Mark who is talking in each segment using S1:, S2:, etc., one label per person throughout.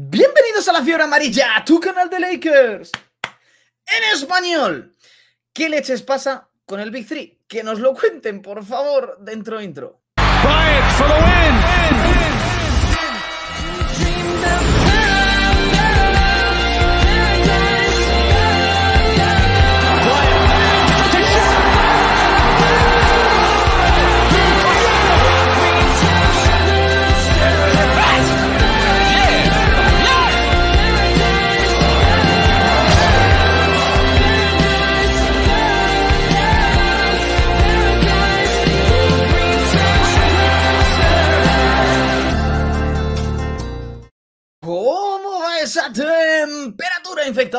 S1: Bienvenidos a la fiebre amarilla, a tu canal de Lakers. En español. ¿Qué leches pasa con el Big Three? Que nos lo cuenten, por favor, dentro intro.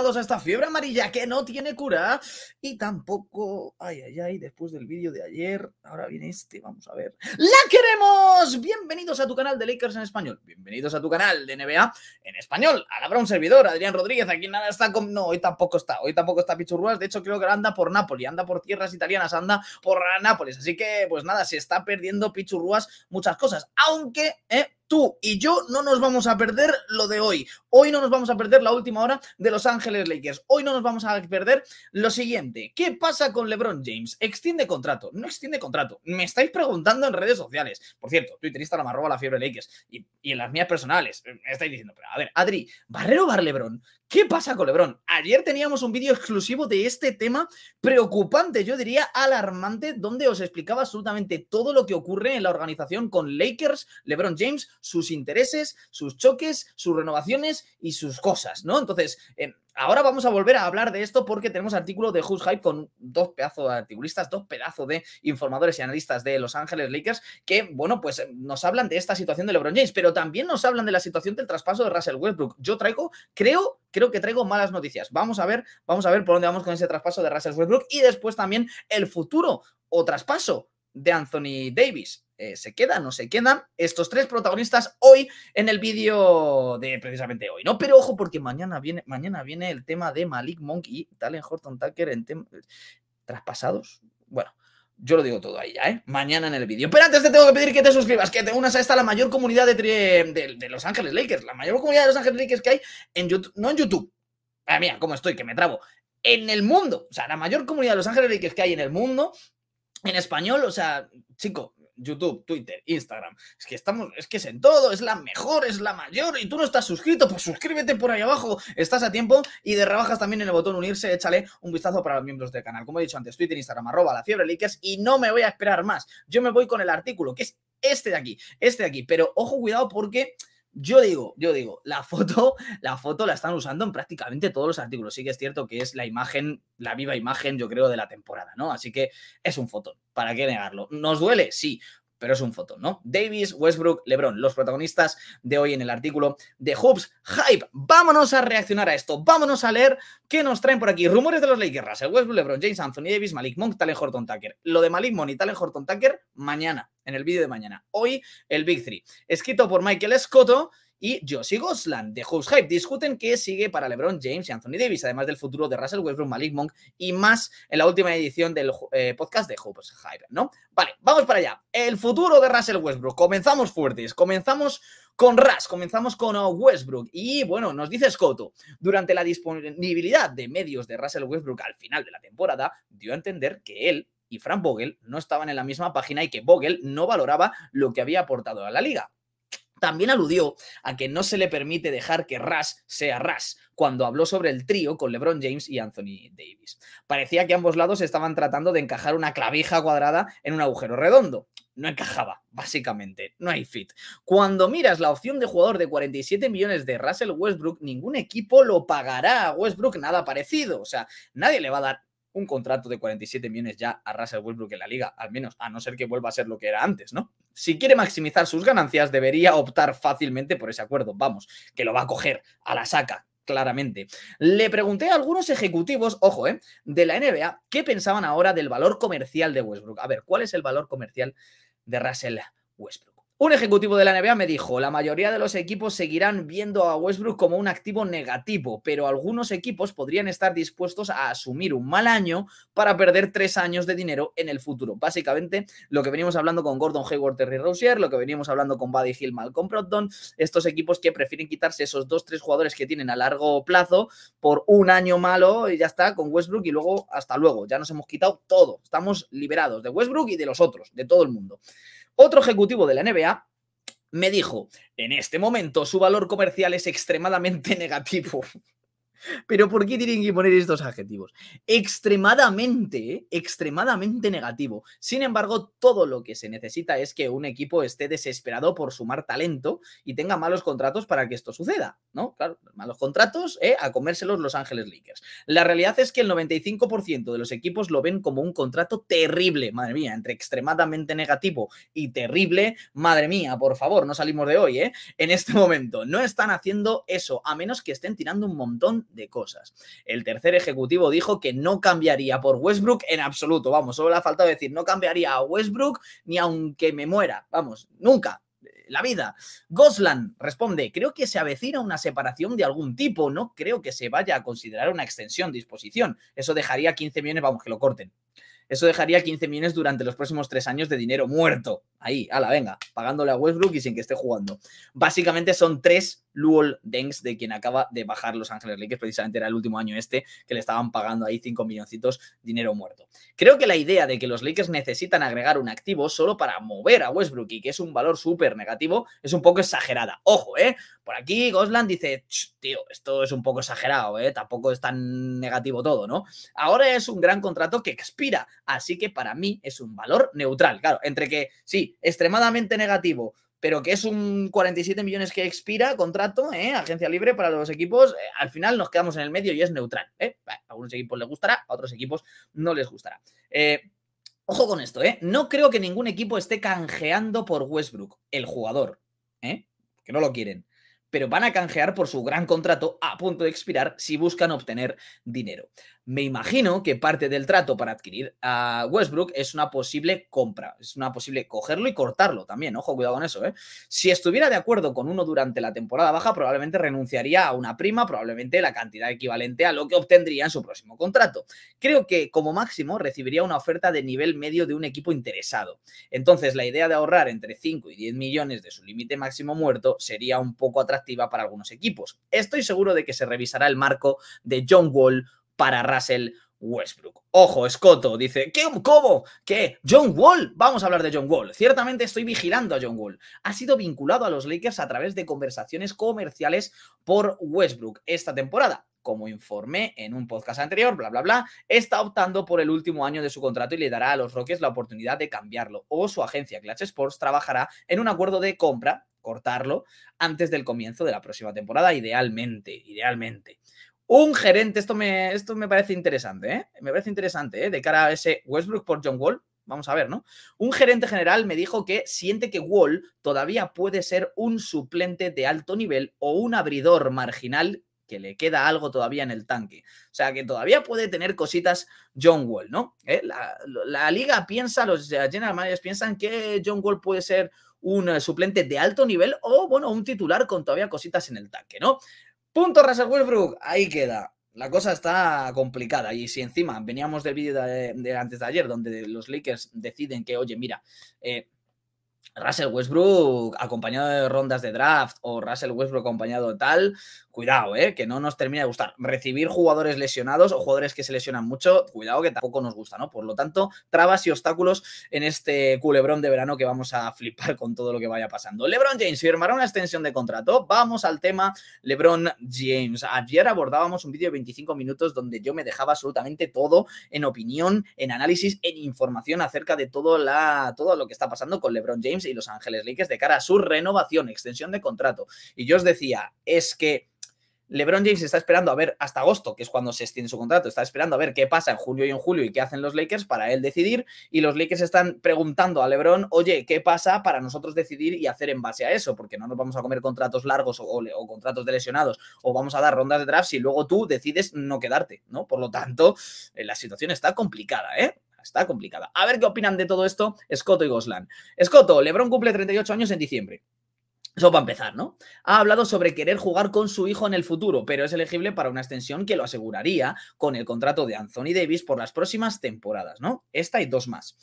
S1: a esta fiebre amarilla que no tiene cura y tampoco, ay, ay, ay, después del vídeo de ayer, ahora viene este, vamos a ver. ¡La queremos! Bienvenidos a tu canal de Lakers en español, bienvenidos a tu canal de NBA en español. Habrá un servidor, Adrián Rodríguez, aquí nada está con... No, hoy tampoco está, hoy tampoco está Pichurruas, de hecho creo que anda por Nápoles, anda por tierras italianas, anda por Nápoles, así que pues nada, se está perdiendo Pichurruas muchas cosas, aunque... Eh, tú y yo no nos vamos a perder lo de hoy. Hoy no nos vamos a perder la última hora de Los Ángeles Lakers. Hoy no nos vamos a perder lo siguiente. ¿Qué pasa con LeBron James? ¿Extiende contrato? No extiende contrato. Me estáis preguntando en redes sociales. Por cierto, Twitterista, Instagram, arroba la fiebre Lakers. Y, en las mías personales. Eh, me estáis diciendo, pero a ver, Adri, Barrero Bar LeBron? ¿Qué pasa con LeBron? Ayer teníamos un vídeo exclusivo de este tema preocupante, yo diría alarmante, donde os explicaba absolutamente todo lo que ocurre en la organización con Lakers, LeBron James, sus intereses, sus choques, sus renovaciones y sus cosas, ¿no? Entonces, eh, ahora vamos a volver a hablar de esto porque tenemos artículo de Who's Hype con dos pedazos de articulistas, dos pedazos de informadores y analistas de Los Ángeles Lakers que, bueno, pues eh, nos hablan de esta situación de LeBron James, pero también nos hablan de la situación del traspaso de Russell Westbrook. Yo traigo, creo, creo que traigo malas noticias. Vamos a ver, vamos a ver por dónde vamos con ese traspaso de Russell Westbrook y después también el futuro o traspaso de Anthony Davis. Eh, ¿Se quedan o no se quedan estos tres protagonistas hoy en el vídeo de precisamente hoy? ¿no? Pero ojo, porque mañana viene, mañana viene el tema de Malik Monk y Talen Horton Tucker en temas traspasados. Bueno, yo lo digo todo ahí ya, ¿eh? Mañana en el vídeo. Pero antes te tengo que pedir que te suscribas, que te unas a esta la mayor comunidad de, de, Los Ángeles Lakers, la mayor comunidad de Los Ángeles Lakers que hay en YouTube, no en YouTube. Ah, mira, cómo estoy, que me trabo. En el mundo, o sea, la mayor comunidad de Los Ángeles Lakers que hay en el mundo en español, o sea, chico, YouTube, Twitter, Instagram. Es que estamos, es que es en todo, es la mejor, es la mayor. Y tú no estás suscrito, pues suscríbete por ahí abajo. Estás a tiempo y de rebajas también en el botón unirse, échale un vistazo para los miembros del canal. Como he dicho antes, Twitter, Instagram, arroba la fiebre likes y no me voy a esperar más. Yo me voy con el artículo, que es este de aquí, este de aquí. Pero ojo, cuidado porque yo digo, yo digo, la foto, la foto la están usando en prácticamente todos los artículos. Sí que es cierto que es la imagen, la viva imagen, yo creo, de la temporada, ¿no? Así que es un fotón, ¿para qué negarlo? ¿Nos duele? Sí pero es un foto, ¿no? Davis, Westbrook, LeBron, los protagonistas de hoy en el artículo de Hoops Hype. Vámonos a reaccionar a esto, vámonos a leer qué nos traen por aquí. Rumores de los Lakers, el Westbrook, LeBron, James, Anthony Davis, Malik Monk, Talen Horton Tucker. Lo de Malik Monk y Talen Horton Tucker mañana, en el vídeo de mañana. Hoy el Big Three, escrito por Michael Scotto y Josie Gosland de Hoops Hype. Discuten qué sigue para LeBron James y Anthony Davis, además del futuro de Russell Westbrook, Malik Monk y más en la última edición del eh, podcast de Hoops Hype, ¿no? Vale, vamos para allá. El futuro de Russell Westbrook. Comenzamos fuertes, comenzamos con Russ. comenzamos con Westbrook. Y bueno, nos dice Scotto, durante la disponibilidad de medios de Russell Westbrook al final de la temporada, dio a entender que él y Frank Vogel no estaban en la misma página y que Vogel no valoraba lo que había aportado a la liga. También aludió a que no se le permite dejar que Ras sea Ras cuando habló sobre el trío con LeBron James y Anthony Davis. Parecía que ambos lados estaban tratando de encajar una clavija cuadrada en un agujero redondo. No encajaba, básicamente, no hay fit. Cuando miras la opción de jugador de 47 millones de Russell Westbrook, ningún equipo lo pagará a Westbrook nada parecido. O sea, nadie le va a dar un contrato de 47 millones ya a Russell Westbrook en la liga, al menos, a no ser que vuelva a ser lo que era antes, ¿no? si quiere maximizar sus ganancias, debería optar fácilmente por ese acuerdo. Vamos, que lo va a coger a la saca, claramente. Le pregunté a algunos ejecutivos, ojo, eh, de la NBA, qué pensaban ahora del valor comercial de Westbrook. A ver, ¿cuál es el valor comercial de Russell Westbrook? Un ejecutivo de la NBA me dijo, la mayoría de los equipos seguirán viendo a Westbrook como un activo negativo, pero algunos equipos podrían estar dispuestos a asumir un mal año para perder tres años de dinero en el futuro. Básicamente, lo que venimos hablando con Gordon Hayward, Terry Rozier, lo que venimos hablando con Buddy Hill, Malcolm Brogdon, estos equipos que prefieren quitarse esos dos, tres jugadores que tienen a largo plazo por un año malo y ya está, con Westbrook y luego hasta luego. Ya nos hemos quitado todo, estamos liberados de Westbrook y de los otros, de todo el mundo. Otro ejecutivo de la NBA me dijo, en este momento su valor comercial es extremadamente negativo. Pero ¿por qué tienen que poner estos adjetivos? Extremadamente, ¿eh? extremadamente negativo. Sin embargo, todo lo que se necesita es que un equipo esté desesperado por sumar talento y tenga malos contratos para que esto suceda, ¿no? Claro, malos contratos ¿eh? a comérselos Los Ángeles Lakers. La realidad es que el 95% de los equipos lo ven como un contrato terrible, madre mía, entre extremadamente negativo y terrible, madre mía, por favor, no salimos de hoy, ¿eh? En este momento no están haciendo eso, a menos que estén tirando un montón de cosas. El tercer ejecutivo dijo que no cambiaría por Westbrook en absoluto, vamos, solo le ha faltado decir, no cambiaría a Westbrook ni aunque me muera, vamos, nunca, la vida. Gosland responde, creo que se avecina una separación de algún tipo, no creo que se vaya a considerar una extensión de disposición. Eso dejaría 15 millones, vamos, que lo corten. Eso dejaría 15 millones durante los próximos tres años de dinero muerto. Ahí, ala, venga, pagándole a Westbrook y sin que esté jugando. Básicamente son tres Luol Dengs de quien acaba de bajar Los Ángeles Lakers, precisamente era el último año este que le estaban pagando ahí 5 milloncitos dinero muerto. Creo que la idea de que los Lakers necesitan agregar un activo solo para mover a Westbrook y que es un valor súper negativo es un poco exagerada. Ojo, ¿eh? Por aquí Gosland dice, tío, esto es un poco exagerado, ¿eh? Tampoco es tan negativo todo, ¿no? Ahora es un gran contrato que expira, así que para mí es un valor neutral. Claro, entre que sí, extremadamente negativo, pero que es un 47 millones que expira, contrato, ¿eh? agencia libre para los equipos, eh, al final nos quedamos en el medio y es neutral. ¿eh? A algunos equipos les gustará, a otros equipos no les gustará. ojo con esto, no creo que ningún equipo esté canjeando por Westbrook, el jugador, que no lo quieren, pero van a canjear por su gran contrato a punto de expirar si buscan obtener dinero. Me imagino que parte del trato para adquirir a Westbrook es una posible compra, es una posible cogerlo y cortarlo también, ojo, cuidado con eso. ¿eh? Si estuviera de acuerdo con uno durante la temporada baja, probablemente renunciaría a una prima, probablemente la cantidad equivalente a lo que obtendría en su próximo contrato. Creo que como máximo recibiría una oferta de nivel medio de un equipo interesado. Entonces la idea de ahorrar entre 5 y 10 millones de su límite máximo muerto sería un poco atractiva para algunos equipos. Estoy seguro de que se revisará el marco de John Wall para Russell Westbrook. Ojo, Escoto dice, ¿qué, ¿cómo? ¿Qué? ¿John Wall? Vamos a hablar de John Wall. Ciertamente estoy vigilando a John Wall. Ha sido vinculado a los Lakers a través de conversaciones comerciales por Westbrook esta temporada como informé en un podcast anterior, bla, bla, bla, está optando por el último año de su contrato y le dará a los Rockets la oportunidad de cambiarlo. O su agencia Clutch Sports trabajará en un acuerdo de compra, cortarlo, antes del comienzo de la próxima temporada, idealmente, idealmente. Un gerente, esto me, esto me parece interesante, ¿eh? Me parece interesante, ¿eh? De cara a ese Westbrook por John Wall, vamos a ver, ¿no? Un gerente general me dijo que siente que Wall todavía puede ser un suplente de alto nivel o un abridor marginal que le queda algo todavía en el tanque. O sea, que todavía puede tener cositas John Wall, ¿no? ¿Eh? La, la, liga piensa, los general managers piensan que John Wall puede ser un eh, suplente de alto nivel o, bueno, un titular con todavía cositas en el tanque, ¿no? Punto Russell Westbrook. Ahí queda. La cosa está complicada. Y si encima veníamos del vídeo de, antes de ayer, donde los Lakers deciden que, oye, mira, eh, Russell Westbrook acompañado de rondas de draft o Russell Westbrook acompañado tal, cuidado, ¿eh? que no nos termina de gustar. Recibir jugadores lesionados o jugadores que se lesionan mucho, cuidado que tampoco nos gusta, ¿no? Por lo tanto, trabas y obstáculos en este culebrón de verano que vamos a flipar con todo lo que vaya pasando. LeBron James firmará una extensión de contrato. Vamos al tema LeBron James. Ayer abordábamos un vídeo de 25 minutos donde yo me dejaba absolutamente todo en opinión, en análisis, en información acerca de todo, todo lo que está pasando con LeBron James James y Los Ángeles Lakers de cara a su renovación, extensión de contrato. Y yo os decía, es que LeBron James está esperando a ver hasta agosto, que es cuando se extiende su contrato, está esperando a ver qué pasa en julio y en julio y qué hacen los Lakers para él decidir. Y los Lakers están preguntando a LeBron, oye, ¿qué pasa para nosotros decidir y hacer en base a eso? Porque no nos vamos a comer contratos largos o, contratos de lesionados o vamos a dar rondas de draft si luego tú decides no quedarte, ¿no? Por lo tanto, eh, la situación está complicada, ¿eh? Está complicada. A ver qué opinan de todo esto Escoto y Goslan. Escoto, Lebron cumple 38 años en diciembre. Eso para empezar, ¿no? Ha hablado sobre querer jugar con su hijo en el futuro, pero es elegible para una extensión que lo aseguraría con el contrato de Anthony Davis por las próximas temporadas, ¿no? Esta y dos más.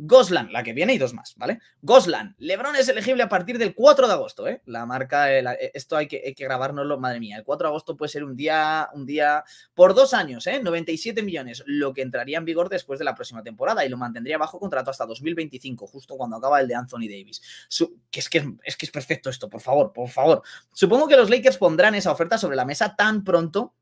S1: Goslan, la que viene y dos más, ¿vale? Goslan, Lebron es elegible a partir del 4 de agosto, ¿eh? La marca, eh, eh, esto hay que, grabarnoslo, grabárnoslo, madre mía. El 4 de agosto puede ser un día, un día por dos años, ¿eh? 97 millones, lo que entraría en vigor después de la próxima temporada y lo mantendría bajo contrato hasta 2025, justo cuando acaba el de Anthony Davis. que es, que, es que es perfecto esto, por favor, por favor. Supongo que los Lakers pondrán esa oferta sobre la mesa tan pronto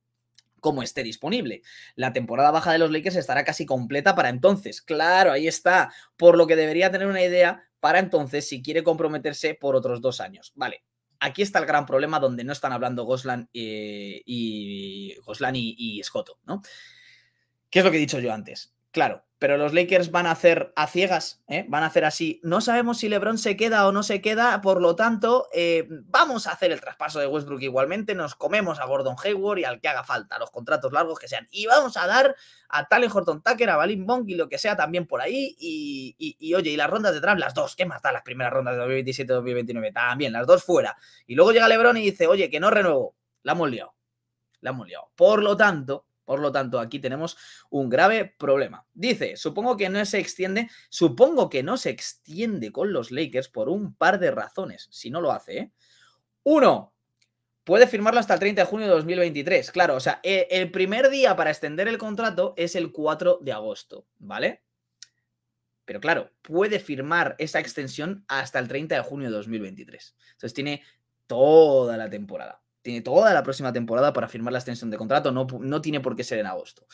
S1: como esté disponible. La temporada baja de los Lakers estará casi completa para entonces. Claro, ahí está. Por lo que debería tener una idea para entonces si quiere comprometerse por otros dos años. Vale, aquí está el gran problema donde no están hablando Goslan eh, y Goslan y, ¿no? ¿Qué es lo que he dicho yo antes? Claro, pero los Lakers van a hacer a ciegas, ¿eh? van a hacer así. No sabemos si LeBron se queda o no se queda, por lo tanto, eh, vamos a hacer el traspaso de Westbrook igualmente. Nos comemos a Gordon Hayward y al que haga falta, los contratos largos que sean. Y vamos a dar a Talen Horton Tucker, a Balin Bong y lo que sea también por ahí. Y, oye, y las rondas de draft, las dos, ¿qué más da las primeras rondas de 2027-2029? También, las dos fuera. Y luego llega LeBron y dice, oye, que no renuevo. La hemos liado. La hemos liado. Por lo tanto, por lo tanto, aquí tenemos un grave problema. Dice, supongo que no se extiende, supongo que no se extiende con los Lakers por un par de razones, si no lo hace. ¿eh? Uno, puede firmarlo hasta el 30 de junio de 2023. Claro, o sea, e, el primer día para extender el contrato es el 4 de agosto, ¿vale? Pero claro, puede firmar esa extensión hasta el 30 de junio de 2023. Entonces tiene toda la temporada tiene toda la próxima temporada para firmar la extensión de contrato, no, no tiene por qué ser en agosto.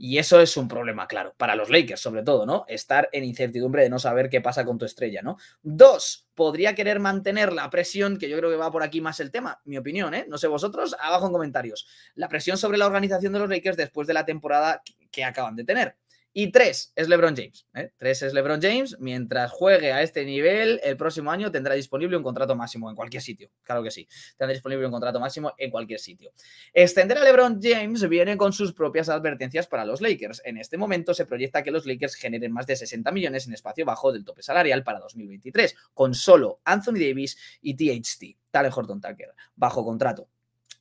S1: Y eso es un problema, claro, para los Lakers, sobre todo, ¿no? Estar en incertidumbre de no saber qué pasa con tu estrella, ¿no? Dos, podría querer mantener la presión, que yo creo que va por aquí más el tema, mi opinión, ¿eh? No sé vosotros, abajo en comentarios. La presión sobre la organización de los Lakers después de la temporada que acaban de tener. Y tres es LeBron James. ¿eh? Tres es LeBron James. Mientras juegue a este nivel, el próximo año tendrá disponible un contrato máximo en cualquier sitio. Claro que sí. Tendrá disponible un contrato máximo en cualquier sitio. Extender a LeBron James viene con sus propias advertencias para los Lakers. En este momento se proyecta que los Lakers generen más de 60 millones en espacio bajo del tope salarial para 2023, con solo Anthony Davis y THT, tal Horton Tucker, bajo contrato.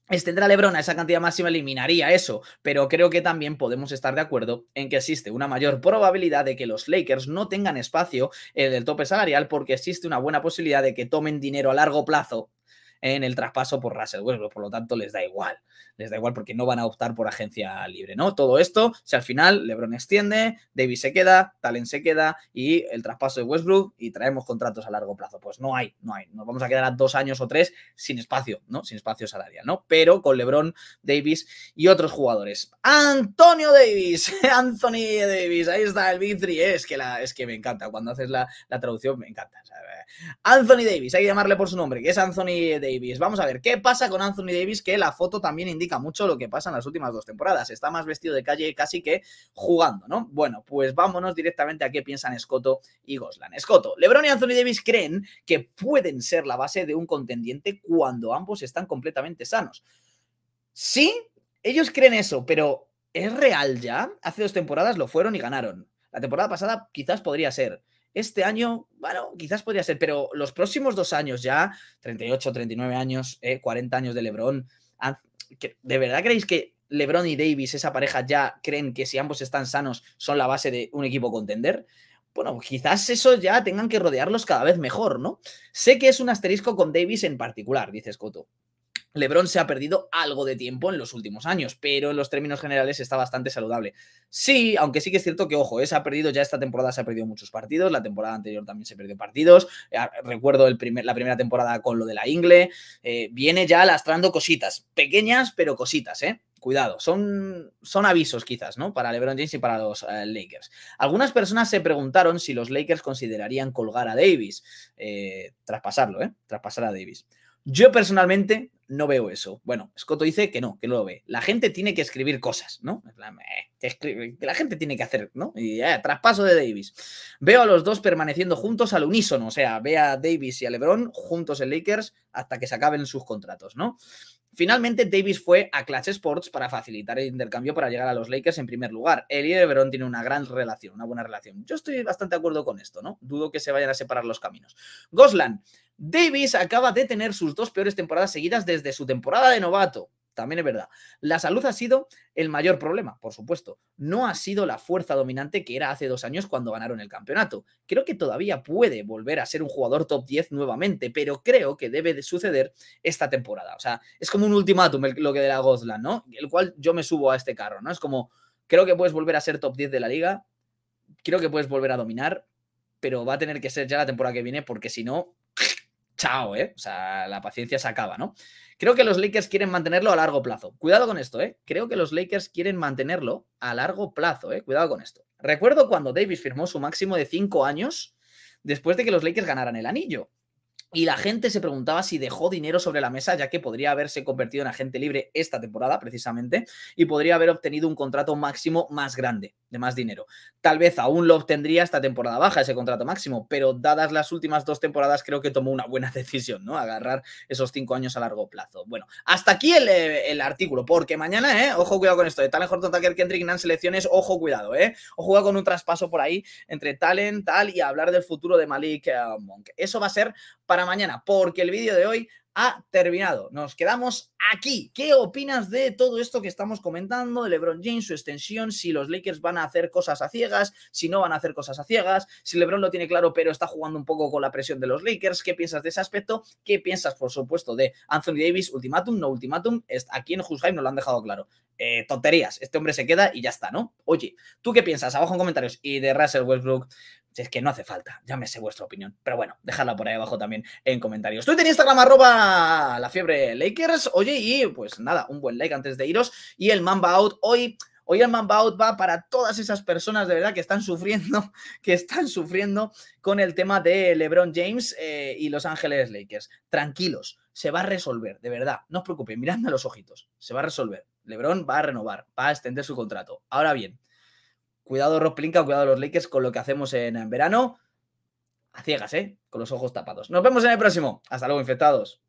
S1: Estendrá este Lebron esa cantidad máxima eliminaría eso, pero creo que también podemos estar de acuerdo en que existe una mayor probabilidad de que los Lakers no tengan espacio en el tope salarial porque existe una buena posibilidad de que tomen dinero a largo plazo en el traspaso por Russell Westbrook. Por lo tanto, les da igual. Les da igual porque no van a optar por agencia libre, ¿no? Todo esto, si al final LeBron extiende, Davis se queda, Talen se queda y el traspaso de Westbrook y traemos contratos a largo plazo. Pues no hay, no hay. Nos vamos a quedar a dos años o tres sin espacio, ¿no? Sin espacio salarial, ¿no? Pero con LeBron, Davis y otros jugadores. Antonio Davis, Anthony Davis, ahí está el vitri, Es que, es que me encanta, cuando haces la, traducción me encanta. Anthony Davis, hay que llamarle por su nombre, que es Anthony Davis. Davis. Vamos a ver, ¿qué pasa con Anthony Davis? Que la foto también indica mucho lo que pasa en las últimas dos temporadas. Está más vestido de calle casi que jugando, ¿no? Bueno, pues vámonos directamente a qué piensan Escoto y Goslan. Escoto, LeBron y Anthony Davis creen que pueden ser la base de un contendiente cuando ambos están completamente sanos. Sí, ellos creen eso, pero ¿es real ya? Hace dos temporadas lo fueron y ganaron. La temporada pasada quizás podría ser este año, bueno, quizás podría ser, pero los próximos dos años ya, 38, 39 años, 40 eh, años de Lebron, ¿de verdad creéis que LeBron y Davis, esa pareja, ya creen que si ambos están sanos son la base de un equipo contender. Bueno, quizás eso ya tengan que rodearlos cada vez mejor, ¿no? Sé que es un asterisco con Davis en particular, dice Scotto. LeBron se ha perdido algo de tiempo en los últimos años, pero en los términos generales está bastante saludable. Sí, aunque sí que es cierto que, ojo, eh, se ha perdido ya esta temporada, se ha perdido muchos partidos, la temporada anterior también se perdió partidos, eh, ah, recuerdo el primer, la primera temporada con lo de la Ingle, eh, viene ya lastrando cositas, pequeñas pero cositas, ¿eh? Cuidado, son, son avisos quizás, ¿no? Para LeBron James y para los Lakers. Algunas personas se preguntaron si los Lakers considerarían colgar a Davis, traspasarlo, ¿eh? Traspasar a Davis. Yo personalmente no veo eso. Bueno, Scott dice que no, que no lo ve. La gente tiene que escribir cosas, ¿no? Eh, la gente tiene que hacer, ¿no? Y eh, traspaso de Davis. Veo a los dos permaneciendo juntos al unísono, o sea, ve a Davis y a LeBron juntos en Lakers hasta que se acaben sus contratos, ¿no? Finalmente, Davis fue a Clutch Sports para facilitar el intercambio para llegar a los Lakers en primer lugar. Elie y Verón tiene una gran relación, una buena relación. Yo estoy bastante de acuerdo con esto, ¿no? Dudo que se vayan a separar los caminos. Goslan, Davis acaba de tener sus dos peores temporadas seguidas desde su temporada de novato también es verdad. La salud ha sido el mayor problema, por supuesto. No ha sido la fuerza dominante que era hace dos años cuando ganaron el campeonato. Creo que todavía puede volver a ser un jugador top 10 nuevamente, pero creo que debe de suceder esta temporada. O sea, es como un ultimátum el, lo que de la Gozlan, ¿no? El cual yo me subo a este carro, ¿no? Es como, creo que puedes volver a ser top 10 de la liga, creo que puedes volver a dominar, pero va a tener que ser ya la temporada que viene porque si no, chao, ¿eh? O sea, la paciencia se acaba, ¿no? Creo que los Lakers quieren mantenerlo a largo plazo. Cuidado con esto, ¿eh? Creo que los Lakers quieren mantenerlo a largo plazo, ¿eh? Cuidado con esto. Recuerdo cuando Davis firmó su máximo de cinco años después de que los Lakers ganaran el anillo. Y la gente se preguntaba si dejó dinero sobre la mesa, ya que podría haberse convertido en agente libre esta temporada, precisamente, y podría haber obtenido un contrato máximo más grande, de más dinero. Tal vez aún lo obtendría esta temporada baja, ese contrato máximo, pero dadas las últimas dos temporadas, creo que tomó una buena decisión, ¿no? Agarrar esos cinco años a largo plazo. Bueno, hasta aquí el, eh, artículo, porque mañana, ¿eh? Ojo, cuidado con esto, de eh. Talent Horton Tucker, Kendrick Nan, selecciones, ojo, cuidado, ¿eh? o juega con un traspaso por ahí entre Talent, tal, y hablar del futuro de Malik eh, Monk. Eso va a ser para mañana, porque el vídeo de hoy ha terminado. Nos quedamos aquí. ¿Qué opinas de todo esto que estamos comentando? De LeBron James, su extensión, si los Lakers van a hacer cosas a ciegas, si no van a hacer cosas a ciegas, si LeBron lo tiene claro pero está jugando un poco con la presión de los Lakers. ¿Qué piensas de ese aspecto? ¿Qué piensas, por supuesto, de Anthony Davis? Ultimátum, no ultimátum. Aquí en Husheim nos lo han dejado claro. Eh, tonterías, este hombre se queda y ya está, ¿no? Oye, ¿tú qué piensas? Abajo en comentarios. Y de Russell Westbrook, si es que no hace falta, ya me sé vuestra opinión. Pero bueno, dejadla por ahí abajo también en comentarios. Twitter, e Instagram, arroba la fiebre Lakers. Oye, y pues nada, un buen like antes de iros. Y el Mamba Out hoy. Hoy el Mamba Out va para todas esas personas de verdad que están sufriendo, que están sufriendo con el tema de LeBron James eh, y Los Ángeles Lakers. Tranquilos, se va a resolver, de verdad. No os preocupéis, miradme los ojitos. Se va a resolver. LeBron va a renovar, va a extender su contrato. Ahora bien, Cuidado Rob cuidado los Lakers con lo que hacemos en verano. A ciegas, ¿eh? Con los ojos tapados. Nos vemos en el próximo. Hasta luego, infectados.